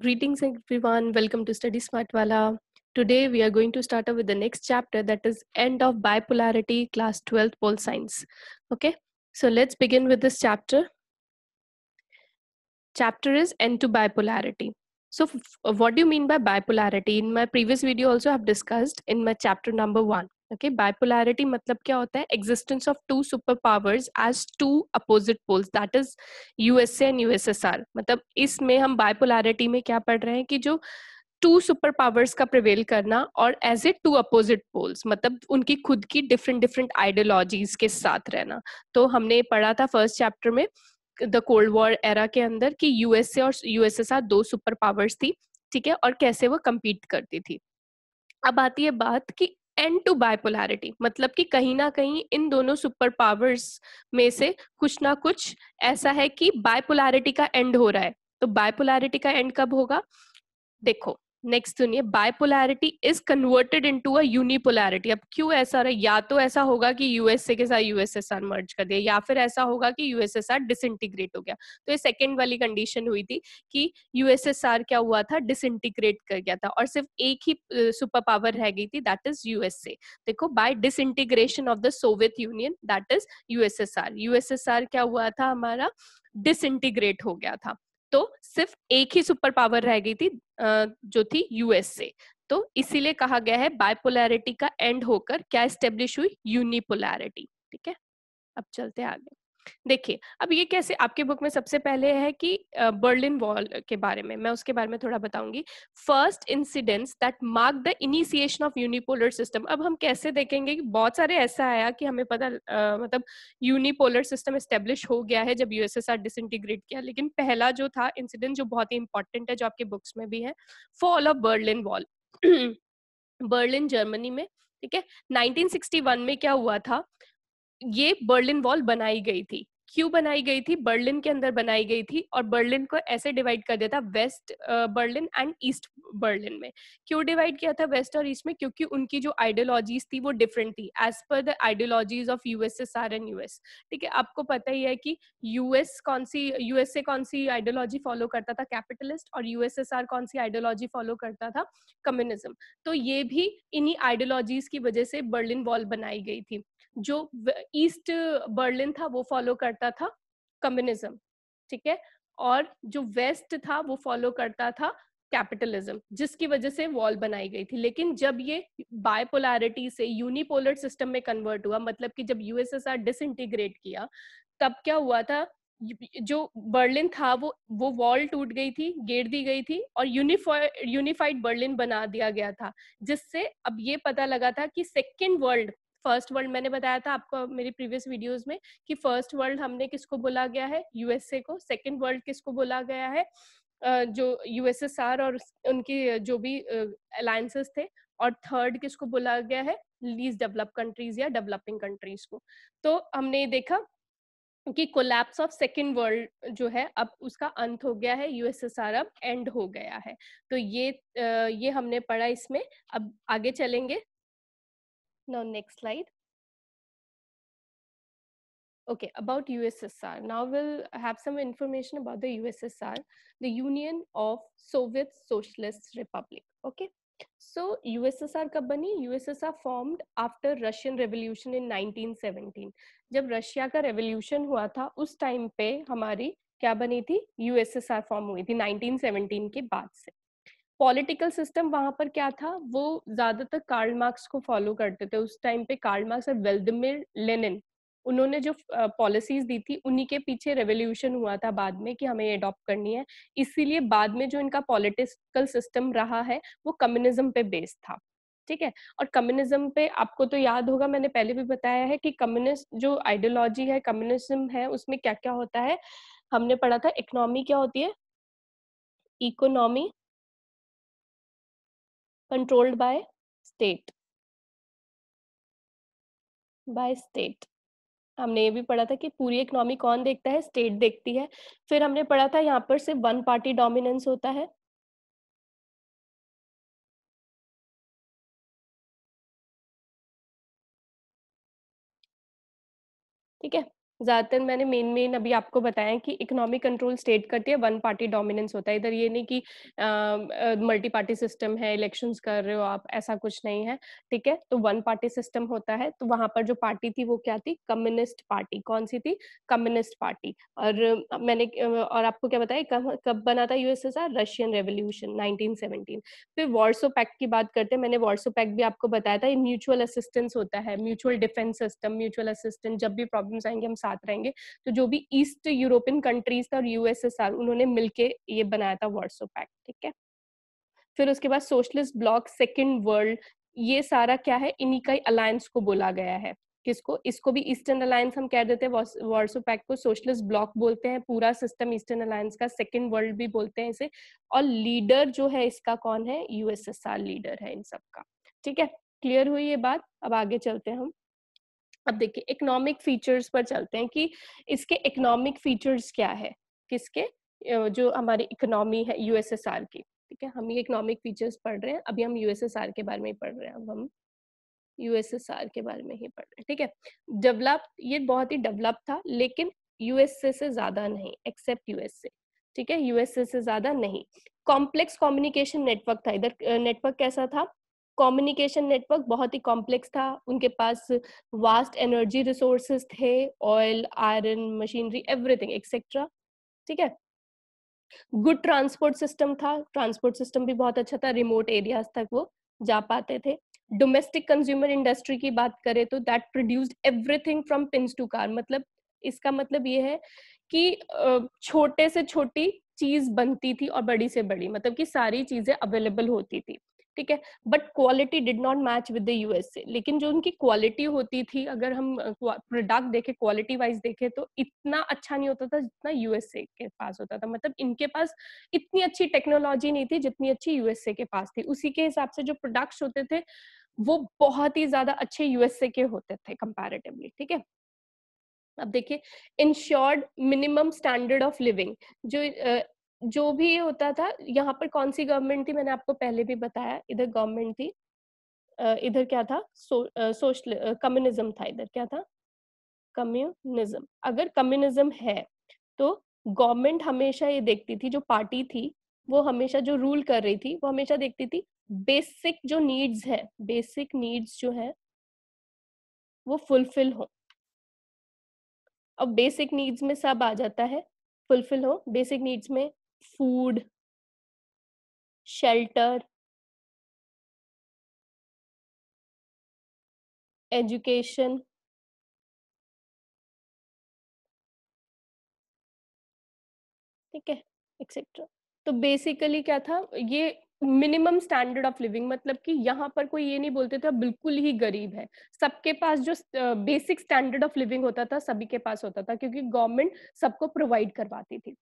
Greetings everyone, welcome to Study Smartwala. Today we are going to start up with the next chapter that is End of Bipolarity, Class 12 Pole Science. Okay, so let's begin with this chapter. Chapter is End to Bipolarity. So what do you mean by bipolarity? In my previous video also I've discussed in my chapter number one. Okay bipolarity मतलब क्या होता है existence of two super powers as two opposite poles that is USA and USSR मतलब इसमें हम bipolarity में क्या पढ़ रहे हैं कि जो टू सुपर पावर्स का प्रिवेल करना और as a two opposite poles मतलब उनकी खुद की डिफरेंट डिफरेंट आइडियोलॉजीज के साथ रहना तो हमने पढ़ा था फर्स्ट चैप्टर में द कोल्ड वॉर एरा के अंदर कि यूएसए और यूएसएसआर दो सुपर पावर्स थी ठीक है और कैसे वो कम्पीट करती थी अब आती है बात कि एंड टू बायपोलैरिटी मतलब कि कहीं ना कहीं इन दोनों सुपर पावर्स में से कुछ ना कुछ ऐसा है कि बायपोलैरिटी का एंड हो रहा है तो बायपोलैरिटी का एंड कब होगा देखो नेक्स्ट सुनिए bipolarity is converted into a unipolarity अब क्यों ऐसा रहा या तो ऐसा होगा कि यूएसए के साथ यूएसएसआर मर्ज कर दिया या फिर ऐसा होगा कि यूएसएसआर डिसइंटीग्रेट हो गया तो ये सेकंड वाली कंडीशन हुई थी कि यूएसएसआर क्या हुआ था डिसइंटीग्रेट कर गया था और सिर्फ एक ही सुपर पावर रह गई थी दैट इज यूएसए देखो by disintegration of the Soviet Union that is USSR USSR क्या हुआ था हमारा डिसइंटीग्रेट हो गया था तो सिर्फ एक ही सुपर पावर रह गई थी जो थी यूएसए तो इसीलिए कहा गया है बायपोलैरिटी का एंड होकर क्या स्टेब्लिश हुई यूनिपोलैरिटी ठीक है अब चलते आगे देखिए अब ये कैसे आपके बुक में सबसे पहले है कि बर्लिन वॉल के बारे में मैं उसके बारे में थोड़ा बताऊंगी first incidents that mark the initiation of unipolar system अब हम कैसे देखेंगे कि बहुत सारे ऐसा आया कि हमें पता आ, मतलब यूनिपोलर सिस्टम स्टेब्लिश हो गया है जब यूएसएसआर डिसइंटीग्रेट किया लेकिन पहला जो था इंसिडेंट जो बहुत ही इंपॉर्टेंट है जो आपके बुक्स में भी है fall of Berlin wall Berlin Germany में ठीक है 1961 में क्या हुआ था ये बर्लिन वॉल बनाई गई थी क्यों बनाई गई थी बर्लिन के अंदर बनाई गई थी और बर्लिन को ऐसे डिवाइड कर दिया था west Berlin and east Berlin में क्यों डिवाइड किया था वेस्ट और ईस्ट में क्योंकि उनकी जो आइडियोलॉजीज थी वो डिफरेंट थी as per the ideologies of USSR and US ठीक है आपको पता ही है कि यूएस कौन सी यूएसए कौन सी आइडियोलॉजी फॉलो करता था कैपिटलिस्ट और यूएसएसआर कौन सी आइडियोलॉजी फॉलो करता था कम्युनिज्म तो ये भी इन्हीं आइडियोलॉजीज की वजह से बर्लिन वॉल बनाई गई थी जो ईस्ट बर्लिन था वो फॉलो करता करता था कम्युनिज्म ठीक है और जो वेस्ट था वो फॉलो करता था कैपिटलिज्म जिसकी वजह से वॉल बनाई गई थी लेकिन जब ये बायपोलैरिटी से यूनिपोलर सिस्टम में कन्वर्ट हुआ मतलब कि जब यूएसएसआर डिसइंटीग्रेट किया तब क्या हुआ था जो बर्लिन था वो वो वॉल टूट गई थी गेर दी गई थी और यूनिफाइड बर्लिन बना दिया गया था जिससे अब ये पता लगा था कि सेकेंड वर्ल्ड फर्स्ट वर्ल्ड मैंने बताया था आपको मेरी प्रीवियस वीडियोस में कि फर्स्ट वर्ल्ड हमने किसको बोला गया है यूएसए को सेकेंड वर्ल्ड किसको बोला गया है जो यूएसएसआर और उनकी जो भी अलायंसेस थे और थर्ड किसको बोला गया है लीज डेवलप कंट्रीज या डेवलपिंग कंट्रीज को तो हमने देखा कि कोलैप्स ऑफ सेकेंड वर्ल्ड जो है अब उसका अंत हो गया है यूएसएसआर अब एंड हो गया है तो ये ये हमने पढ़ा इसमें अब आगे चलेंगे Now next slide. Okay, about USSR. Now we'll have some information about the USSR, the Union of Soviet Socialist Republic. Okay, so USSR kab bani USSR formed after Russian Revolution in 1917. jab russia ka revolution hua tha us time pe hamari kya bani thi USSR form hui thi 1917 ke baad se political system वहां पर क्या था वो ज्यादातर Karl Marx को follow करते थे उस टाइम पे कार्ल मार्क्स और वेल्दमिर लेनिन उन्होंने जो पॉलिसीज दी थी उन्हीं के पीछे रेवोल्यूशन हुआ था बाद में कि हमें अडॉप्ट करनी है इसीलिए बाद में जो इनका पॉलिटिकल सिस्टम रहा है वो कम्युनिज्म पे बेस्ड था ठीक है और कम्युनिज्म पे आपको तो याद होगा मैंने पहले भी बताया है कि कम्युनिस्ट जो आइडियोलॉजी है कम्युनिज्म है उसमें क्या क्या होता है हमने पढ़ा था इकोनॉमी क्या होती है economy controlled by state by state हमने ये भी पढ़ा था कि पूरी इकोनॉमी कौन देखता है स्टेट देखती है फिर हमने पढ़ा था यहाँ पर सिर्फ वन पार्टी डोमिनेंस होता है ठीक है ज्यादातर मैंने मेन मेन अभी आपको बताया कि इकोनॉमिक कंट्रोल स्टेट करती है वन पार्टी डोमिनेंस होता है इधर ये नहीं कि मल्टी पार्टी सिस्टम है इलेक्शंस कर रहे हो आप ऐसा कुछ नहीं है ठीक है तो वन पार्टी सिस्टम होता है तो वहां पर जो पार्टी थी वो क्या थी कम्युनिस्ट पार्टी कौन सी थी कम्युनिस्ट पार्टी और मैंने और आपको क्या बताया कब कब बना था यूएसएसआर रशियन रेवोल्यूशन नाइनटीन फिर वॉर्सो पैक्ट की बात करते हैं मैंने वॉर्सो पैक्ट भी आपको बताया था म्यूचुअल असिस्टेंस होता है mutual defence system mutual assistance जब भी प्रॉब्लम आएंगे हम साथ साथ रहेंगे तो जो भी ईस्ट यूरोपियन कंट्रीज था और यूएसएसआर उन्होंने मिलके ये बनाया था वर्सो पैक्ट ठीक है फिर उसके बाद सोशलिस्ट ब्लॉक सेकेंड वर्ल्ड ये सारा क्या है इन्हीं का अलायंस को बोला गया है किसको इसको भी ईस्टर्न अलायंस हम कह देते हैं वार्सो पैक्ट को सोशलिस्ट ब्लॉक बोलते हैं पूरा सिस्टम ईस्टर्न अलायंस का सेकेंड वर्ल्ड भी बोलते हैं इसे और लीडर जो है इसका कौन है यूएसएसआर लीडर है इन सब का ठीक है क्लियर हुई ये बात अब आगे चलते हैं हम अब देखिए इकोनॉमिक फीचर्स पर चलते हैं कि इसके इकोनॉमिक फीचर्स क्या है किसके जो हमारी इकोनॉमी है यूएसएसआर की ठीक है हम ये इकोनॉमिक फीचर्स पढ़ रहे हैं अभी हम यूएसएसआर के बारे में ही पढ़ रहे हैं अब हम यूएसएसआर के बारे में ही पढ़ रहे हैं ठीक है डेवलप ये बहुत ही डेवलप था लेकिन यूएसए से ज्यादा नहीं एक्सेप्ट यूएसए ठीक है यूएसए से ज्यादा नहीं कॉम्प्लेक्स कम्युनिकेशन नेटवर्क था इधर नेटवर्क कैसा था कम्युनिकेशन नेटवर्क बहुत ही कॉम्प्लेक्स था उनके पास वास्ट एनर्जी रिसोर्सेस थे oil iron machinery everything etcetera ठीक है गुड ट्रांसपोर्ट सिस्टम था ट्रांसपोर्ट सिस्टम भी बहुत अच्छा था रिमोट एरियाज तक वो जा पाते थे डोमेस्टिक कंज्यूमर इंडस्ट्री की बात करें तो that produced everything from pins to car मतलब इसका मतलब ये है कि छोटे से छोटी चीज बनती थी और बड़ी से बड़ी मतलब कि सारी चीजें अवेलेबल होती थी ठीक है but quality did not match with the USA लेकिन जो उनकी क्वालिटी होती थी अगर हम प्रोडक्ट देखें क्वालिटी वाइज देखें तो इतना अच्छा नहीं होता था जितना यूएसए के पास होता था मतलब इनके पास इतनी अच्छी टेक्नोलॉजी नहीं थी जितनी अच्छी यूएसए के पास थी उसी के हिसाब से जो प्रोडक्ट्स होते थे वो बहुत ही ज्यादा अच्छे यूएसए के होते थे कंपेरेटिवली ठीक है अब देखिए ensured minimum standard of living जो जो भी होता था यहाँ पर कौन सी गवर्नमेंट थी मैंने आपको पहले भी बताया इधर गवर्नमेंट थी इधर क्या था सोशल कम्युनिज्म था इधर क्या था कम्युनिज्म अगर कम्युनिज्म है तो गवर्नमेंट हमेशा ये देखती थी जो पार्टी थी वो हमेशा जो रूल कर रही थी वो हमेशा देखती थी बेसिक जो नीड्स है बेसिक नीड्स जो है वो फुलफिल हो अब बेसिक नीड्स में सब आ जाता है फुलफिल हो बेसिक नीड्स में food, shelter, education, ठीक है एक्सेट्रा तो बेसिकली क्या था ये मिनिमम स्टैंडर्ड ऑफ लिविंग मतलब कि यहाँ पर कोई ये नहीं बोलते थे बिल्कुल ही गरीब है सबके पास जो बेसिक स्टैंडर्ड ऑफ लिविंग होता था सभी के पास होता था क्योंकि गवर्नमेंट सबको प्रोवाइड करवाती थी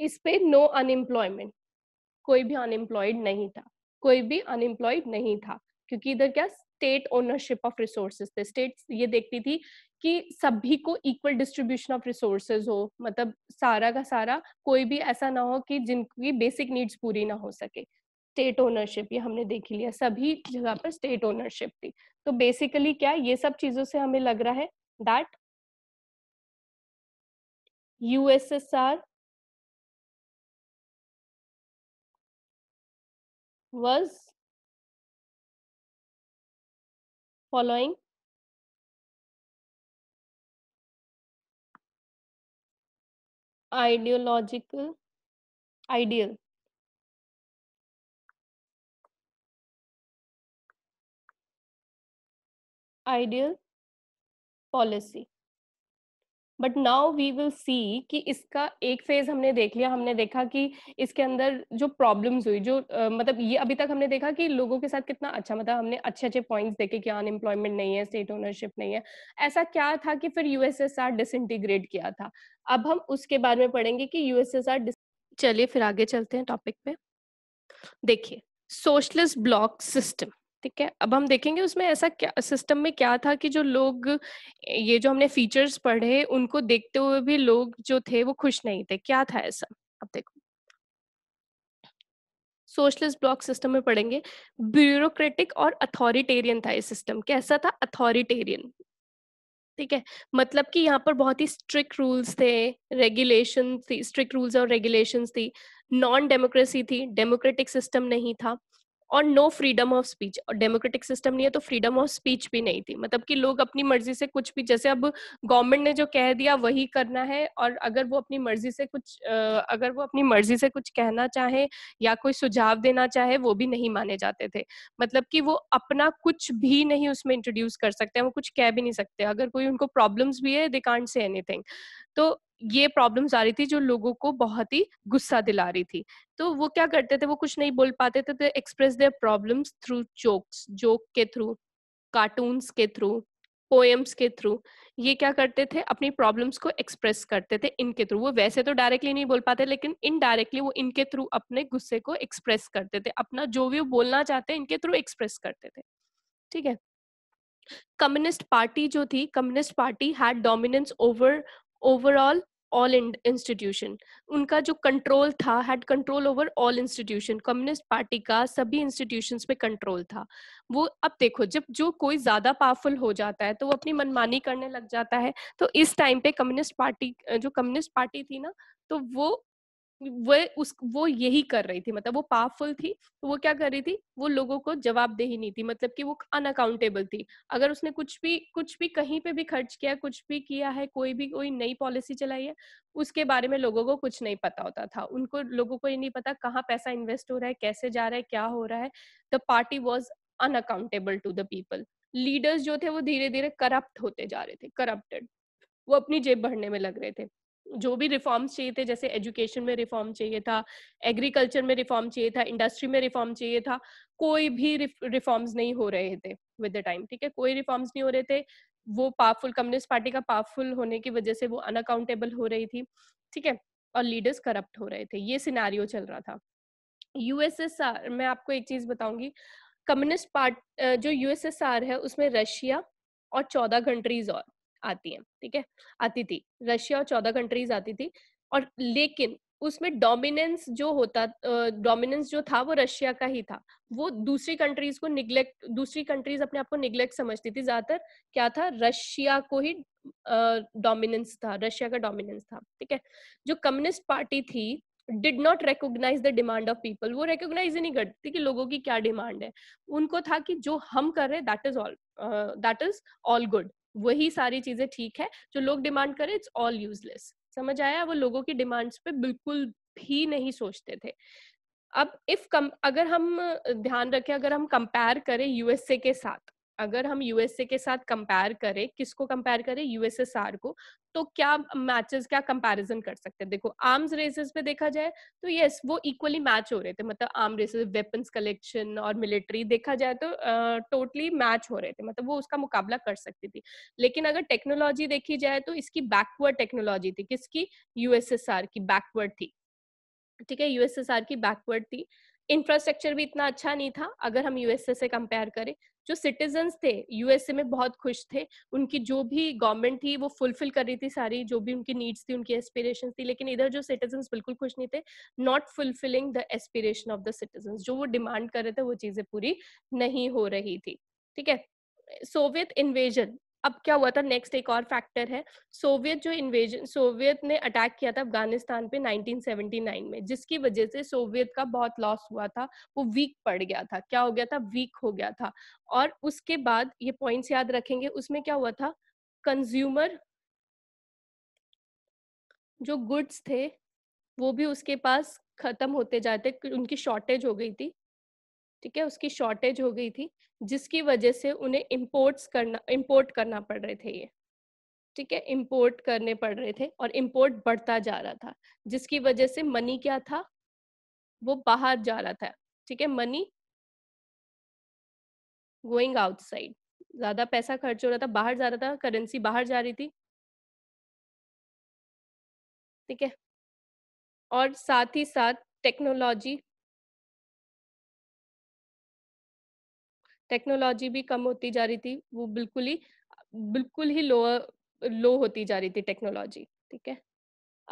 इस पे नो अनएम्प्लॉयमेंट कोई भी अनएम्प्लॉयड नहीं था कोई भी अनएम्प्लॉयड नहीं था क्योंकि इधर क्या स्टेट ओनरशिप ऑफ रिसोर्सेज थे स्टेट ये देखती थी कि सभी को इक्वल डिस्ट्रीब्यूशन ऑफ रिसोर्सेज हो मतलब सारा का सारा कोई भी ऐसा ना हो कि जिनकी बेसिक नीड्स पूरी ना हो सके स्टेट ओनरशिप ये हमने देख लिया सभी जगह पर स्टेट ओनरशिप थी तो बेसिकली क्या ये सब चीजों से हमें लग रहा है that USSR was following ideological ideal ideal policy but now we will see कि इसका एक फेज हमने देख लिया हमने देखा कि इसके अंदर जो प्रॉब्लम्स हुई जो uh, मतलब ये अभी तक हमने देखा कि लोगों के साथ कितना अच्छा मतलब हमने अच्छे अच्छे पॉइंट्स देखे कि अनएम्प्लॉयमेंट नहीं है स्टेट ओनरशिप नहीं है ऐसा क्या था कि फिर यूएसएसआर डिसइंटीग्रेट किया था अब हम उसके बारे में पढ़ेंगे कि यूएसएसआर चलिए फिर आगे चलते हैं टॉपिक पे देखिए सोशलिस्ट ब्लॉक सिस्टम ठीक है अब हम देखेंगे उसमें ऐसा क्या सिस्टम में क्या था कि जो लोग ये जो हमने फीचर्स पढ़े उनको देखते हुए भी लोग जो थे वो खुश नहीं थे क्या था ऐसा अब देखो सोशलिस्ट ब्लॉक सिस्टम में पढ़ेंगे ब्यूरोक्रेटिक और अथॉरिटेरियन था ये सिस्टम कैसा था अथॉरिटेरियन ठीक है मतलब कि यहाँ पर बहुत ही स्ट्रिक्ट रूल्स थे रेगुलेशन थी स्ट्रिक्ट रूल्स और रेगुलेशंस थी नॉन डेमोक्रेसी थी डेमोक्रेटिक सिस्टम नहीं था और नो फ्रीडम ऑफ स्पीच और डेमोक्रेटिक सिस्टम नहीं है तो फ्रीडम ऑफ स्पीच भी नहीं थी मतलब कि लोग अपनी मर्जी से कुछ भी जैसे अब गवर्नमेंट ने जो कह दिया वही करना है और अगर वो अपनी मर्जी से कुछ अगर वो अपनी मर्जी से कुछ कहना चाहे या कोई सुझाव देना चाहे वो भी नहीं माने जाते थे मतलब कि वो अपना कुछ भी नहीं उसमें इंट्रोड्यूस कर सकते हैं वो कुछ कह भी नहीं सकते अगर कोई उनको प्रॉब्लम्स भी है दे कांट से एनीथिंग तो ये प्रॉब्लम्स आ रही थी जो लोगों को बहुत ही गुस्सा दिला रही थी तो वो क्या करते थे वो कुछ नहीं बोल पाते थे तो express their problems through jokes joke के थ्रू कार्टून्स के थ्रू पोएम्स के थ्रू ये क्या करते थे अपनी प्रॉब्लम्स को एक्सप्रेस करते थे इनके थ्रू वो वैसे तो डायरेक्टली नहीं बोल पाते लेकिन इनडायरेक्टली वो इनके थ्रू अपने गुस्से को एक्सप्रेस करते थे अपना जो भी वो बोलना चाहते हैं इनके थ्रू एक्सप्रेस करते थे ठीक है कम्युनिस्ट पार्टी जो थी communist party had dominance over overall all institution उनका जो कंट्रोल था had control over all institution communist party का सभी इंस्टीट्यूशन पे कंट्रोल था वो अब देखो जब जो कोई ज्यादा पावरफुल हो जाता है तो वो अपनी मनमानी करने लग जाता है तो इस टाइम पे कम्युनिस्ट पार्टी जो कम्युनिस्ट पार्टी थी ना तो वो वो उस वो यही कर रही थी मतलब वो पावरफुल थी तो वो क्या कर रही थी वो लोगों को जवाब दे ही नहीं थी मतलब कि वो अनअकाउंटेबल थी अगर उसने कुछ भी कुछ भी कहीं पे भी खर्च किया कुछ भी किया है कोई भी कोई नई पॉलिसी चलाई है उसके बारे में लोगों को कुछ नहीं पता होता था उनको लोगों को ये नहीं पता कहाँ पैसा इन्वेस्ट हो रहा है कैसे जा रहा है क्या हो रहा है the party was unaccountable to the people leaders जो थे वो धीरे धीरे करप्ट होते जा रहे थे करप्टेड वो अपनी जेब भरने में लग रहे थे जो भी रिफॉर्म्स चाहिए थे जैसे एजुकेशन में रिफॉर्म चाहिए था एग्रीकल्चर में रिफॉर्म चाहिए था इंडस्ट्री में रिफॉर्म चाहिए था कोई भी रिफॉर्म्स नहीं हो रहे थे विद द टाइम ठीक है कोई रिफॉर्म्स नहीं हो रहे थे वो पावरफुल कम्युनिस्ट पार्टी का पावरफुल होने की वजह से वो अनअकाउंटेबल हो रही थी ठीक है और लीडर्स करप्ट हो रहे थे ये सिनारियो चल रहा था यूएसएसआर मैं आपको एक चीज बताऊंगी कम्युनिस्ट पार्ट जो यूएसएसआर है उसमें रशिया और चौदह कंट्रीज और आती हैं ठीक है आती थी रशिया और चौदह कंट्रीज आती थी और लेकिन उसमें डोमिनेंस जो होता डोमिनेंस जो था वो रशिया का ही था वो दूसरी कंट्रीज को निग्लेक्ट दूसरी कंट्रीज अपने आप को निग्लेक्ट समझती थी ज्यादातर क्या था रशिया को ही डोमिनेंस था रशिया का डोमिनेंस था ठीक है जो कम्युनिस्ट पार्टी थी did not recognise the demand of people वो रिकोगनाइज ही नहीं करती कि लोगों की क्या डिमांड है उनको था कि जो हम कर रहे हैं that is all that is all good वही सारी चीजें ठीक है जो लोग डिमांड करें इट्स ऑल यूजलेस समझ आया वो लोगों की डिमांड्स पे बिल्कुल भी नहीं सोचते थे अब इफ कम अगर हम ध्यान रखें अगर हम कंपेयर करें यूएसए के साथ अगर हम यूएसए के साथ कंपेयर करें किसको कंपेयर करें यूएसएसआर को तो क्या मैचेस क्या कंपैरिजन कर सकते हैं देखो आर्म्स रेसेस पे देखा जाए तो यस वो इक्वली मैच हो रहे थे मतलब आर्म रेसेस वेपन्स कलेक्शन और मिलिट्री देखा जाए तो टोटली uh, मैच totally हो रहे थे मतलब वो उसका मुकाबला कर सकती थी लेकिन अगर टेक्नोलॉजी देखी जाए तो इसकी बैकवर्ड टेक्नोलॉजी थी किसकी यूएसएसआर की बैकवर्ड थी ठीक है यूएसएसआर की बैकवर्ड थी इंफ्रास्ट्रक्चर भी इतना अच्छा नहीं था अगर हम यूएसए से कंपेयर करें जो सिटीजन्स थे यूएसए में बहुत खुश थे उनकी जो भी गवर्नमेंट थी वो फुलफिल कर रही थी सारी जो भी उनकी नीड्स थी उनकी एस्पिरेशन थी लेकिन इधर जो सिटीजन बिल्कुल खुश नहीं थे not fulfilling the aspiration of the citizen जो वो डिमांड कर रहे थे वो चीजें पूरी नहीं हो रही थी ठीक है सोवियत इन्वेजन अब क्या हुआ था नेक्स्ट एक और फैक्टर है सोवियत जो इन्वेजन सोवियत ने अटैक किया था अफगानिस्तान पे 1979 में जिसकी वजह से सोवियत का बहुत लॉस हुआ था वो वीक पड़ गया था क्या हो गया था वीक हो गया था और उसके बाद ये पॉइंट्स याद रखेंगे उसमें क्या हुआ था कंज्यूमर जो गुड्स थे वो भी उसके पास खत्म होते जाते उनकी शॉर्टेज हो गई थी ठीक है उसकी शॉर्टेज हो गई थी जिसकी वजह से उन्हें इम्पोर्ट्स करना इम्पोर्ट करना पड़ रहे थे ये ठीक है इम्पोर्ट करने पड़ रहे थे और इम्पोर्ट बढ़ता जा रहा था जिसकी वजह से मनी क्या था वो बाहर जा रहा था ठीक है मनी गोइंग आउटसाइड ज्यादा पैसा खर्च हो रहा था बाहर जा रहा था करेंसी बाहर जा रही थी ठीक है और साथ ही साथ टेक्नोलॉजी टेक्नोलॉजी भी कम होती जा रही थी वो बिल्कुल ही बिल्कुल ही लोअर लो होती जा रही थी टेक्नोलॉजी ठीक है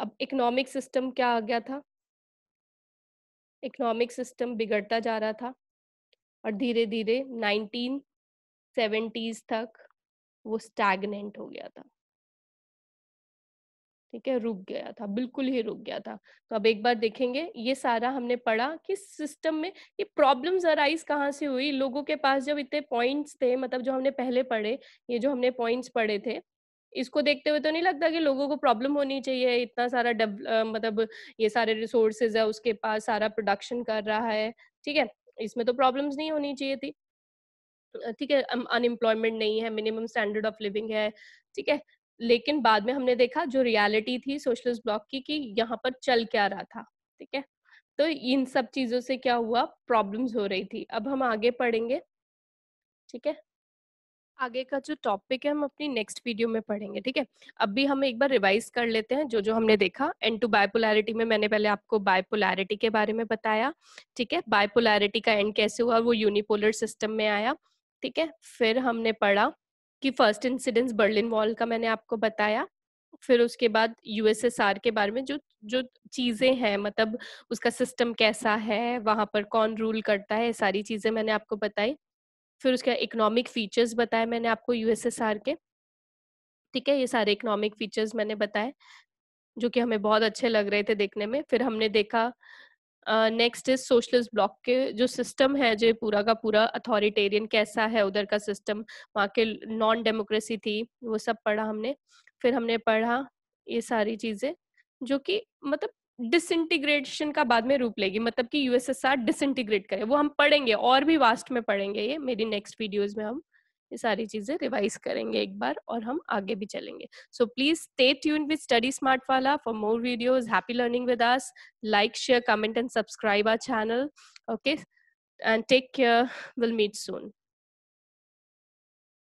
अब इकोनॉमिक सिस्टम क्या आ गया था इकोनॉमिक सिस्टम बिगड़ता जा रहा था और धीरे धीरे नाइनटीन सेवेंटीज तक वो स्टैगनेंट हो गया था ठीक है रुक गया था बिल्कुल ही रुक गया था तो अब एक बार देखेंगे ये सारा हमने पढ़ा कि सिस्टम में ये प्रॉब्लम्स अराइज कहाँ से हुई लोगों के पास जब इतने पॉइंट्स थे मतलब जो हमने पहले पढ़े ये जो हमने पॉइंट्स पढ़े थे इसको देखते हुए तो नहीं लगता कि लोगों को प्रॉब्लम होनी चाहिए इतना सारा डब मतलब ये सारे रिसोर्सेज है उसके पास सारा प्रोडक्शन कर रहा है ठीक है इसमें तो प्रॉब्लम्स नहीं होनी चाहिए थी ठीक है अनएम्प्लॉयमेंट नहीं है मिनिमम स्टैंडर्ड ऑफ लिविंग है ठीक है लेकिन बाद में हमने देखा जो रियलिटी थी सोशलिस्ट ब्लॉक की कि यहाँ पर चल क्या रहा था ठीक है तो इन सब चीजों से क्या हुआ प्रॉब्लम्स हो रही थी अब हम आगे पढ़ेंगे ठीक है आगे का जो टॉपिक है हम अपनी नेक्स्ट वीडियो में पढ़ेंगे ठीक है अब भी हम एक बार रिवाइज कर लेते हैं जो जो हमने देखा एंड टू बायपोलैरिटी में मैंने पहले आपको बायपोलैरिटी के बारे में बताया ठीक है बायपोलैरिटी का एंड कैसे हुआ वो यूनिपोलर सिस्टम में आया ठीक है फिर हमने पढ़ा कि फर्स्ट इंसिडेंस बर्लिन वॉल का मैंने आपको बताया फिर उसके बाद यूएसएसआर के बारे में जो जो चीज़ें हैं मतलब उसका सिस्टम कैसा है वहाँ पर कौन रूल करता है सारी चीज़ें मैंने आपको बताई फिर उसके इकोनॉमिक फीचर्स बताए मैंने आपको यूएसएसआर के ठीक है ये सारे इकोनॉमिक फीचर्स मैंने बताए जो कि हमें बहुत अच्छे लग रहे थे देखने में फिर हमने देखा नेक्स्ट इज सोशलिस्ट ब्लॉक के जो सिस्टम है जो पूरा का पूरा अथॉरिटेरियन कैसा है उधर का सिस्टम वहाँ के नॉन डेमोक्रेसी थी वो सब पढ़ा हमने फिर हमने पढ़ा ये सारी चीज़ें जो कि मतलब डिसइंटीग्रेशन का बाद में रूप लेगी मतलब कि यूएसएसआर डिसइंटीग्रेट करे वो हम पढ़ेंगे और भी वास्ट में पढ़ेंगे ये मेरी नेक्स्ट वीडियोज में हम ये सारी चीजें रिवाइज करेंगे एक बार और हम आगे भी चलेंगे so please stay tune with study smart वाला for more videos happy learning with us like share comment and subscribe our channel okay and take care will meet soon